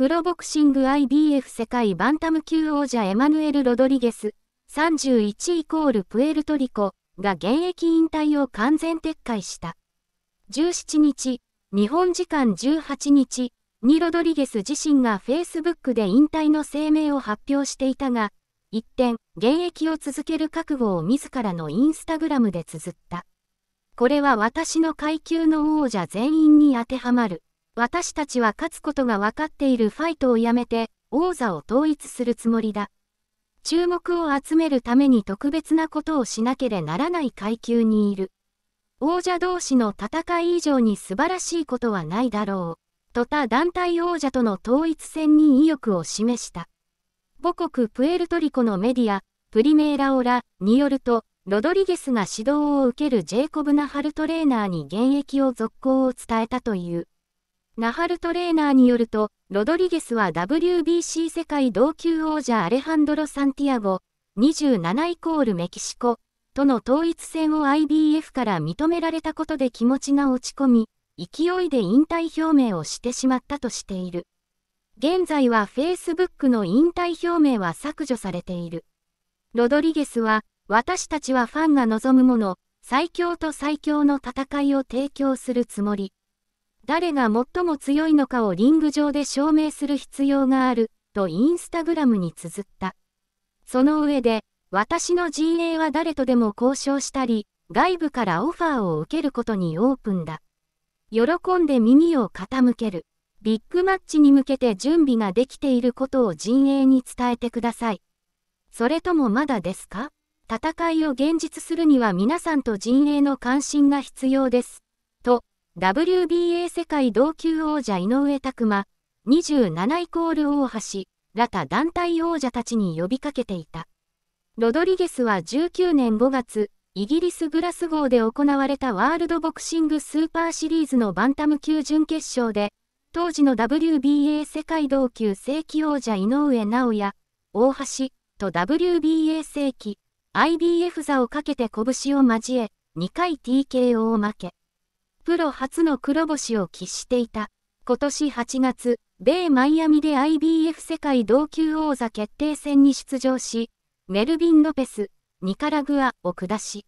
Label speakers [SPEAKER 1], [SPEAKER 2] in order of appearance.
[SPEAKER 1] プロボクシング IBF 世界バンタム級王者エマヌエル・ロドリゲス、31イコールプエルトリコが現役引退を完全撤回した。17日、日本時間18日、にロドリゲス自身が Facebook で引退の声明を発表していたが、一転、現役を続ける覚悟を自らのインスタグラムで綴った。これは私の階級の王者全員に当てはまる。私たちは勝つことが分かっているファイトをやめて、王座を統一するつもりだ。注目を集めるために特別なことをしなければならない階級にいる。王者同士の戦い以上に素晴らしいことはないだろう。と他団体王者との統一戦に意欲を示した。母国プエルトリコのメディア、プリメーラオラによると、ロドリゲスが指導を受けるジェイコブ・ナハルトレーナーに現役を続行を伝えたという。ナハルトレーナーによると、ロドリゲスは WBC 世界同級王者アレハンドロ・サンティアゴ、27イコールメキシコ、との統一戦を IBF から認められたことで気持ちが落ち込み、勢いで引退表明をしてしまったとしている。現在は Facebook の引退表明は削除されている。ロドリゲスは、私たちはファンが望むもの、最強と最強の戦いを提供するつもり。誰が最も強いのかをリング上で証明する必要がある、とインスタグラムに綴った。その上で、私の陣営は誰とでも交渉したり、外部からオファーを受けることにオープンだ。喜んで耳を傾ける。ビッグマッチに向けて準備ができていることを陣営に伝えてください。それともまだですか戦いを現実するには皆さんと陣営の関心が必要です。WBA 世界同級王者井上拓磨、27イコール大橋、らタ団体王者たちに呼びかけていた。ロドリゲスは19年5月、イギリスグラス号で行われたワールドボクシングスーパーシリーズのバンタム級準決勝で、当時の WBA 世界同級正規王者井上尚弥、大橋、と WBA 正規、IBF 座をかけて拳を交え、2回 TKO を負け、プロ初の黒星を喫していた。今年8月、米マイアミで IBF 世界同級王座決定戦に出場し、メルビン・ロペス、ニカラグアを下し、